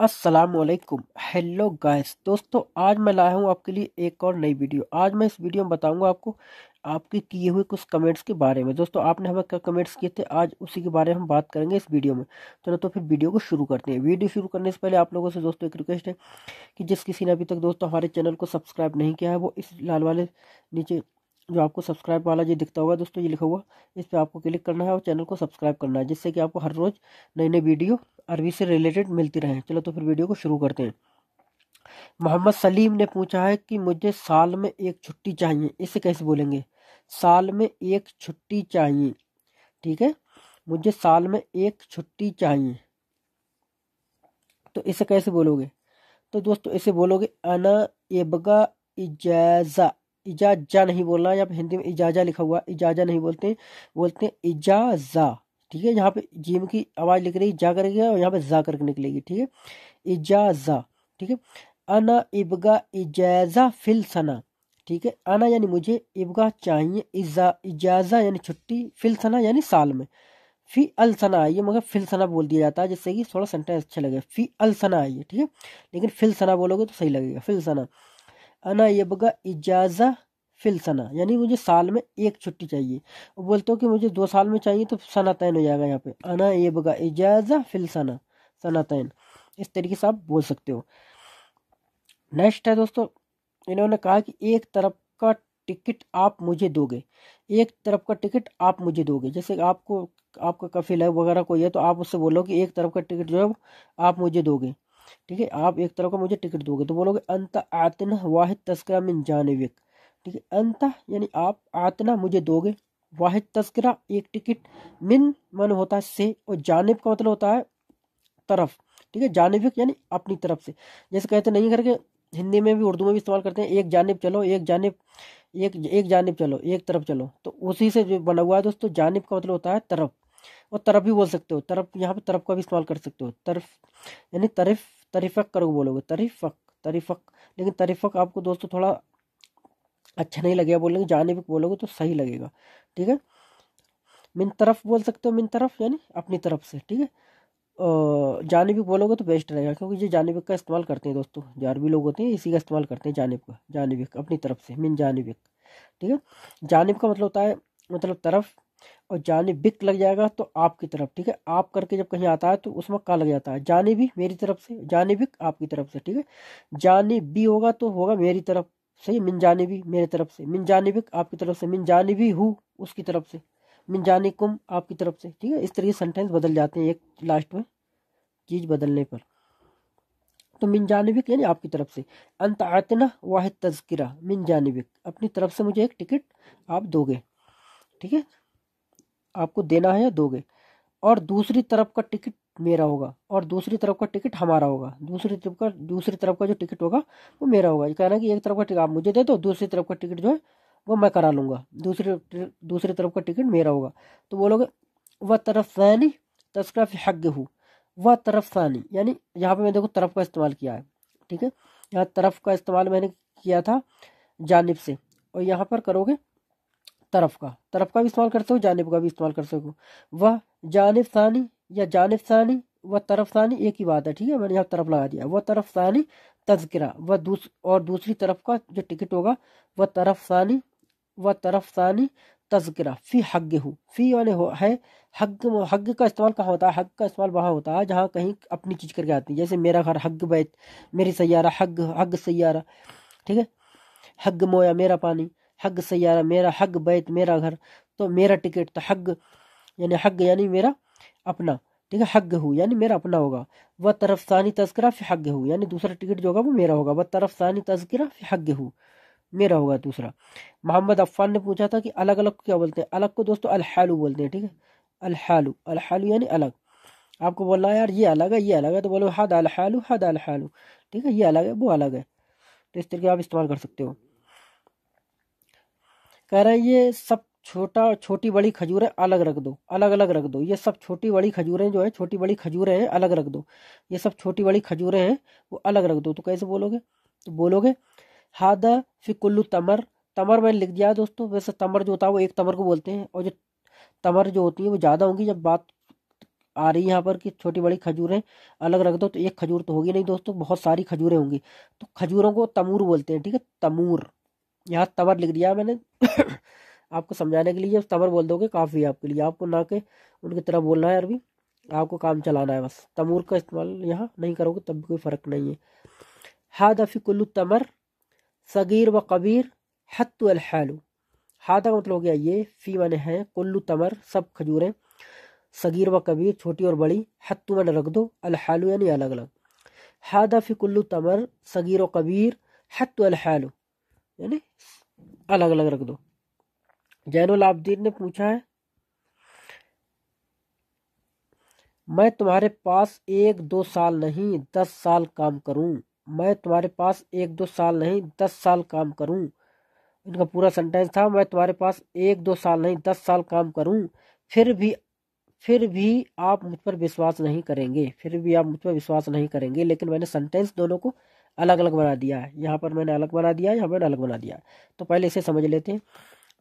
असलकुम hello guys दोस्तों आज मैं लाया हूँ आपके लिए एक और नई वीडियो आज मैं इस वीडियो में बताऊँगा आपको आपके किए हुए कुछ कमेंट्स के बारे में दोस्तों आपने हमें क्या कमेंट्स किए थे आज उसी के बारे में हम बात करेंगे इस वीडियो में चलो तो, तो फिर वीडियो को शुरू करते हैं वीडियो शुरू करने से पहले आप लोगों से दोस्तों एक रिक्वेस्ट है कि जिस किसी ने अभी तक दोस्तों हमारे चैनल को सब्सक्राइब नहीं किया है वो इस लाल वाले नीचे जो आपको सब्सक्राइब वाला ये दिखता होगा दोस्तों ये लिखा हुआ इस पर आपको क्लिक करना है और चैनल को सब्सक्राइब करना है जिससे कि आपको हर रोज़ नई नई वीडियो अरबी से रिलेटेड मिलती रहें चलो तो फिर वीडियो को शुरू करते हैं मोहम्मद सलीम ने पूछा है कि मुझे साल में एक छुट्टी चाहिए इसे कैसे बोलेंगे साल में एक छुट्टी चाहिए ठीक है मुझे साल में एक छुट्टी चाहिए तो इसे कैसे बोलोगे तो दोस्तों इसे बोलोगे अना एबगा इजाज़ा इजाजा नहीं बोलना या हिंदी में इजाजा लिखा हुआ इजाजा नहीं बोलते बोलते हैं इजाजा ठीक है यहाँ पे जीम की आवाज़ लिख रही जा करके और यहाँ पे जा करके निकलेगी ठीक है इजाजा ठीक है अना इबगा इजाजा फिल सना ठीक है आना यानी मुझे इबगा चाहिए इजा इजाजा यानी छुट्टी फिल सना यानी साल में फी अलसना आइए मगर फिल सना बोल दिया जाता है जिससे कि थोड़ा सेंटेंस अच्छा लगे फी अलसना आइए ठीक है लेकिन फिल सना बोलोगे तो सही लगेगा फिल सना अना यबगा इजाजा फिल सना यानी मुझे साल में एक छुट्टी चाहिए और बोलते हो कि मुझे दो साल में चाहिए तो सना तैन हो जाएगा यहाँ पे अना ये बगा इजाजा फिल सना सना तैन इस तरीके से आप बोल सकते हो नेक्स्ट है दोस्तों इन्होंने कहा कि एक तरफ का टिकट आप मुझे दोगे एक तरफ का टिकट आप मुझे दोगे जैसे आपको आपका कफिल है वगैरह कोई है तो आप उससे बोलो कि एक तरफ का टिकट जो है आप मुझे दोगे ठीक है आप एक तरफ का मुझे टिकट दोगे तो बोलोगे अंत आतिन वाहिद तस्करा मिन जानविक ठीक है अंत यानी आप आतना मुझे दोगे वाहिद तस्करा एक टिकट मिन मन होता है से और जानब का मतलब होता है तरफ ठीक है जानब यानी अपनी तरफ से जैसे कहते नहीं करके हिंदी में भी उर्दू में भी इस्तेमाल करते हैं एक जानब चलो एक जानब एक एक जानब चलो एक तरफ चलो तो उसी से जो बना हुआ है दोस्तों जानब का मतलब होता है तरफ और तरफ भी बोल सकते हो तरफ यहाँ पे तरफ का भी इस्तेमाल कर सकते हो तरफ यानी तरफ तरीफक करो बोलोगे तरीफक तरीफक लेकिन तरीफक आपको दोस्तों थोड़ा अच्छा नहीं लगेगा बोलेंगे भी बोलोगे तो सही लगेगा ठीक है मिन तरफ बोल सकते हो मिन तरफ यानी अपनी तरफ से ठीक है भी बोलोगे तो बेस्ट रहेगा क्योंकि ये जाने का इस्तेमाल करते हैं दोस्तों जो भी लोग होते हैं इसी का इस्तेमाल करते हैं जानब का जानब अपनी तरफ से मिन जानब ठीक है जानब का मतलब होता है मतलब तरफ और जानबिक लग जाएगा तो आपकी तरफ ठीक है आप करके जब कहीं आता है तो उसमें का लग जाता है जाने भी मेरी तरफ से जाने बिक आपकी तरफ से ठीक है जाने भी होगा तो होगा मेरी तरफ सही मिन जानबी मेरे तरफ से मिन जानबिक आपकी तरफ से मिन जानबी हूँ उसकी तरफ से मिन जानिकुम आपकी तरफ से ठीक है इस तरीके सेंटेंस बदल जाते हैं एक लास्ट में चीज़ बदलने पर तो मिन जानबिक यानी आपकी तरफ से अंत आतना वाहिद तस्करा मिन जानबिक अपनी तरफ से मुझे एक टिकट आप दोगे ठीक है आपको देना है या दोगे और दूसरी तरफ का टिकट मेरा होगा और दूसरी तरफ का टिकट हमारा होगा दूसरी तरफ का दूसरी तरफ का जो टिकट होगा वो मेरा होगा कहना कि एक तरफ का टिकट आप मुझे दे दो दूसरी तरफ का टिकट जो है वो मैं करा लूँगा दूसरी दूसरी तरफ का टिकट मेरा होगा तो बोलोगे वह तरफ सैनी तस्कर हक हूँ वह तरफ सानी यानी यहाँ पर मैंने देखो तरफ का इस्तेमाल किया है ठीक है यहाँ तरफ का इस्तेमाल मैंने किया था जानब से और यहाँ पर करोगे तरफ का तरफ का भी इस्तेमाल करते हो जानब का भी इस्तेमाल कर सको वह जानब सानी या जानब सानी व तरफ सानी एक ही बात है ठीक है मैंने यहाँ तरफ लगा दिया वह तरफ सानी तस्करा व दूस और दूसरी तरफ का जो टिकट होगा वह तरफ सानी व तरफ सानी तस्करा फ़ी हग हूँ फ़ी वाले हो है हग हग का इस्तेमाल कहाँ होता है हग का इस्तेमाल वहाँ होता है जहाँ कहीं अपनी चीज़ करके आती है जैसे मेरा घर हग बैत मेरी सैारा हग हग सैारा ठीक है हग मोया मेरा पानी हग सैारा मेरा हग बैत मेरा घर तो मेरा टिकट तो हग यानी हक यानी मेरा अपना ठीक है हक हु यानी मेरा अपना होगा व तरफ सानी तस्करा फिर हक हु यानी दूसरा टिकट जो होगा वो मेरा होगा व तरफ सानी तस्करा फिर हक हु मेरा होगा दूसरा मोहम्मद अफान ने पूछा था कि अलग अलग क्या बोलते हैं अलग को दोस्तों अलहालू बोलते हैं ठीक है अलहालू अलहालू यानी अलग आपको बोलना यार ये अलग है ये अलग है तो बोलो हद अलहालू हद अलहालू ठीक है ये अलग है वो अलग है तो इस तरीके आप इस्तेमाल कर सकते हो कह रहे हैं ये सब छोटा छोटी बड़ी खजूरें अलग रख दो अलग अलग रख दो ये सब छोटी बड़ी खजूरें जो है छोटी बड़ी खजूरें हैं अलग रख दो ये सब छोटी बड़ी खजूरें हैं वो अलग रख दो तो कैसे बोलोगे तो बोलोगे फिर फिकुल्लू तमर तमर मैंने लिख दिया दोस्तों वैसे तमर जो होता है वो एक तमर को बोलते हैं और जो तमर जो होती है वो ज़्यादा होंगी जब बात आ रही है यहाँ पर कि छोटी बड़ी खजूरें अलग रख दो तो एक खजूर तो होगी नहीं दोस्तों बहुत सारी खजूरें होंगी तो खजूरों को तमूर बोलते हैं ठीक है तमूर यहाँ तमर लिख दिया मैंने आपको समझाने के लिए तमर तबर बोल दोगे काफ़ी है आपके लिए आपको ना के उनकी तरह बोलना है अरबी आपको काम चलाना है बस तमूर का इस्तेमाल यहाँ नहीं करोगे तब भी कोई फ़र्क नहीं है हादा कुल्लु तमर सगीर व कबीर हत्तु अलहालू हादा का मतलब हो गया ये फ़ी मन है कुल्लू तमर सब खजूरें सगीर व कबीर छोटी और बड़ी हत्तु मन रख दो अलहलु यानी अलग अलग हादा कुल्लु तमर सगीर व कबीर हत्तु अलहालू यानी अलग अलग रख दो जैनुल आब्दीन ने पूछा है मैं तुम्हारे पास एक दो साल नहीं दस साल काम करूं मैं तुम्हारे पास एक दो साल नहीं दस साल काम करूं इनका पूरा सेंटेंस था मैं तुम्हारे पास एक दो साल नहीं दस साल काम करूं फिर भी फिर भी आप मुझ पर विश्वास नहीं करेंगे फिर भी आप मुझ पर विश्वास नहीं करेंगे लेकिन मैंने सेंटेंस दोनों को अलग अलग बना दिया है यहाँ पर मैंने अलग बना दिया यहाँ मैंने अलग बना दिया तो पहले इसे समझ लेते हैं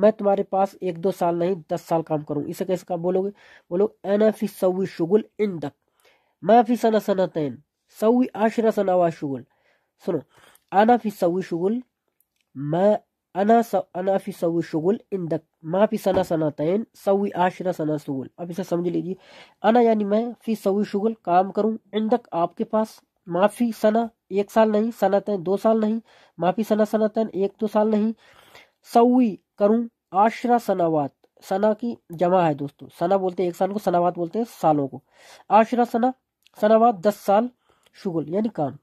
मैं तुम्हारे पास एक दो साल नहीं दस साल काम करूँ इसे कैसे काम बोलोगे बोलो एना फी सवी शुगुल इन दक मैं फी सना सना तैन सवी आशरा सना वा शुगुल सुनो आना फी सवी शुगुल मैं अना स, अना फी शुगुल इन दक माँ फी सना सना तैन सवी आशरा सना शुगुल अब इसे समझ लीजिए अना यानी मैं फी सऊ शुगुल काम करूँ इन दक आपके पास माफी सना एक साल नहीं सनातन दो साल नहीं माफी सना सनातन एक दो साल नहीं सऊई करूं आशरा सनावात सना की जमा है दोस्तों सना बोलते हैं एक साल को सनावात बोलते हैं सालों को आशरा सना सनावात दस साल शुगल यानी काम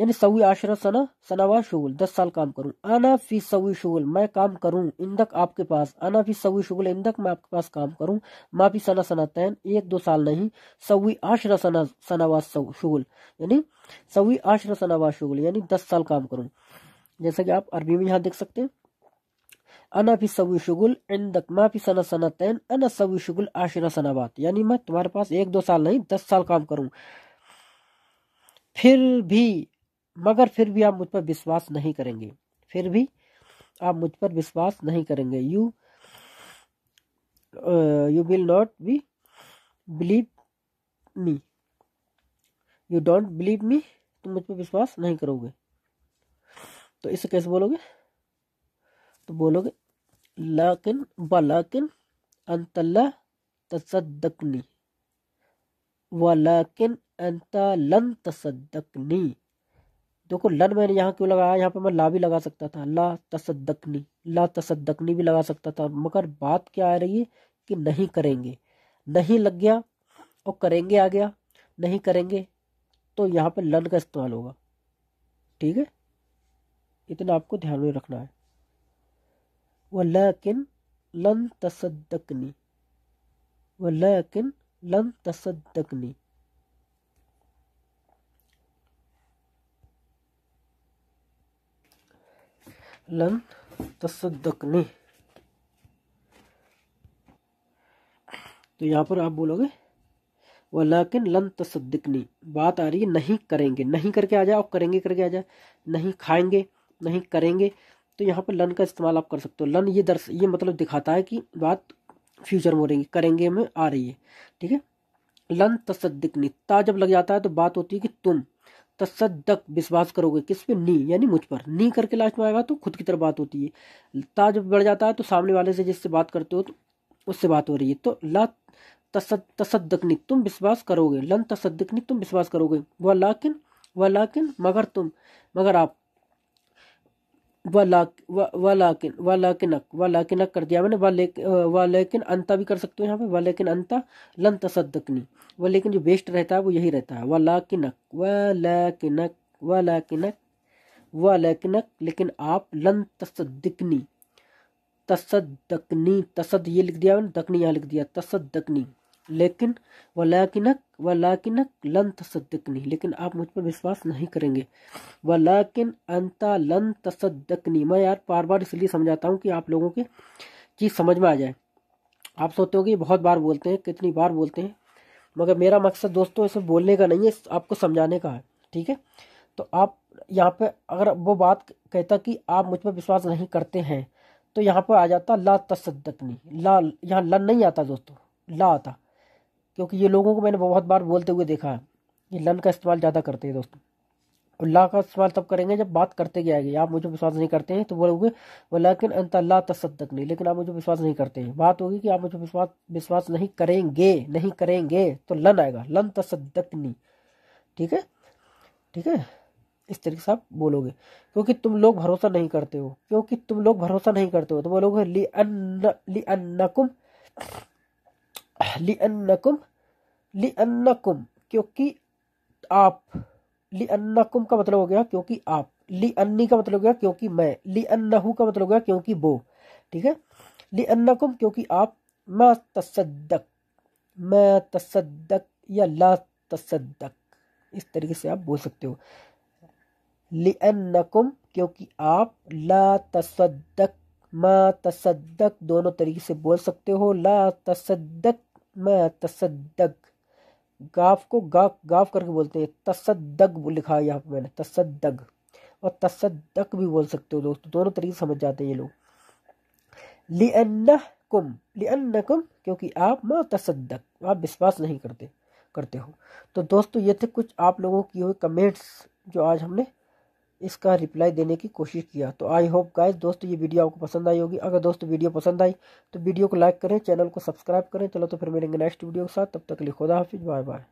यानी सवी आशरा सना सनावात शुगल दस साल काम करूं आना फी सवी शुगल मैं काम करूं इंदक आपके पास आना फी सवी शुगल इंदक मैं आपके पास काम करूं माफी सना सना तैन एक दो साल नहीं सवी आशरा सना सनावात शुगल यानी सवी आशरा सनावात शुगल यानी दस साल काम करूं जैसा कि आप अरबी में यहाँ देख सकते हैं अना भी सवी इंदक माँ भी सना सना तैन अना सवी शुगुल सना बात यानी मैं तुम्हारे पास एक दो साल नहीं दस साल काम करूँ फिर भी मगर फिर भी आप मुझ पर विश्वास नहीं करेंगे फिर भी आप मुझ पर विश्वास नहीं करेंगे you you will not be believe me you don't believe me तुम मुझ पर विश्वास नहीं करोगे तो इसे कैसे बोलोगे तो बोलोगे लाकिन वलाकिन अंतल्ला तसद्दकनी वलाकिन अंता लन तसद्दकनी देखो लन मैंने यहाँ क्यों लगाया यहाँ पे मैं ला भी लगा सकता था ला तसद्दकनी ला तसद्दकनी भी लगा सकता था मगर बात क्या आ रही है कि नहीं करेंगे नहीं लग गया और करेंगे आ गया नहीं करेंगे तो यहाँ पे लन का इस्तेमाल होगा ठीक है इतना आपको ध्यान में रखना है ولكن لن تصدقني ولكن لن تصدقني لن تصدقني तो यहाँ पर आप बोलोगे वलाकिन लन तसदिकनी बात आ रही है नहीं करेंगे नहीं करके आ जाए और करेंगे करके आ जाए नहीं खाएंगे नहीं करेंगे तो यहाँ पर लन का इस्तेमाल आप कर सकते हो लन ये दर्श ये मतलब दिखाता है कि बात फ्यूचर में करेंगे में आ रही है ठीक है लन तसदक नी ता जब लग जाता है तो बात होती है कि तुम तसदक विश्वास करोगे किस पे नी यानी मुझ पर नी करके लास्ट में आएगा तो खुद की तरफ बात होती है ता जब बढ़ जाता है तो सामने वाले से जिससे बात करते हो तो उससे बात हो रही है तो ला तसद तसदकनी तुम विश्वास करोगे लन नी तुम विश्वास करोगे वह लाकिन वह लाकिन मगर तुम मगर आप कर दिया मैंने वालेकिन अंता भी कर सकते हो यहाँ पे वालेकिन अंता लन तसदकनी व लेकिन जो बेस्ट रहता है वो यही रहता है वाकिनक वाकिनक वाकिनक लेकिन आप लन तसदकनी तसदकनी तसद ये लिख दिया मैंने दकनी यहाँ लिख दिया तसदकनी लेकिन वलाकिनक वलाकिनक लन तसदकनी लेकिन आप मुझ पर विश्वास नहीं करेंगे वलाकिन अंता लन तसदकनी मैं यार बार बार इसलिए समझाता हूँ कि आप लोगों की चीज़ समझ में आ जाए आप सोचते हो कि बहुत बार बोलते हैं कितनी बार बोलते हैं मगर मेरा मकसद दोस्तों इसे बोलने का नहीं है आपको समझाने का है ठीक है तो आप यहाँ पे अगर वो बात कहता कि आप मुझ पर विश्वास नहीं करते हैं तो यहाँ पर आ जाता ला तसदकनी ला यहाँ लन नहीं आता दोस्तों ला आता क्योंकि ये लोगों को मैंने बहुत बार बोलते हुए देखा है ये लन का इस्तेमाल ज़्यादा करते हैं दोस्तों और ला का इस्तेमाल तब करेंगे जब बात करते ही आएगी आप मुझे विश्वास नहीं करते हैं तो बोलोगे वो लेकिन अंत अल्लाह तसदक नहीं लेकिन आप मुझे विश्वास नहीं करते हैं बात होगी कि आप मुझे विश्वास विश्वास नहीं करेंगे नहीं करेंगे तो लन आएगा लन नहीं ठीक है ठीक है इस तरीके से आप बोलोगे क्योंकि तुम लोग भरोसा नहीं करते हो क्योंकि तुम लोग भरोसा नहीं करते हो तो बोलोगे ली अन्न ली अन्नकुम लिअन्नकुम लिअन्नकुम क्योंकि आप लिअन्नकुम का मतलब हो गया क्योंकि आप लिअन्नी का मतलब हो गया क्योंकि मैं लिअन्नहु का मतलब हो गया क्योंकि वो ठीक है लिअन्नकुम क्योंकि आप मैं तसद्दक मैं तसद्दक या ला तसद्दक इस तरीके से आप बोल सकते हो लिअन्नकुम क्योंकि आप ला तसद्दक मा तसद्दक दोनों तरीके से बोल सकते हो ला तसद्दक मैं तसदग गाफ को गाफ गाफ करके बोलते हैं तसदक लिखा है यहाँ पर मैंने तसदग और तसदक भी बोल सकते हो दोस्तों दोनों तरीके समझ जाते हैं ये लोग लिअन्नकुम लिअन्नकुम क्योंकि आप माँ तसदक आप विश्वास नहीं करते करते हो तो दोस्तों ये थे कुछ आप लोगों की हुई कमेंट्स जो आज हमने इसका रिप्लाई देने की कोशिश किया तो आई होप गाइस दोस्तों ये वीडियो आपको पसंद आई होगी अगर दोस्तों वीडियो पसंद आई तो वीडियो को लाइक करें चैनल को सब्सक्राइब करें चलो तो फिर मिलेंगे नेक्स्ट वीडियो के साथ तब तक के खुदा हाफिज़ बाय बाय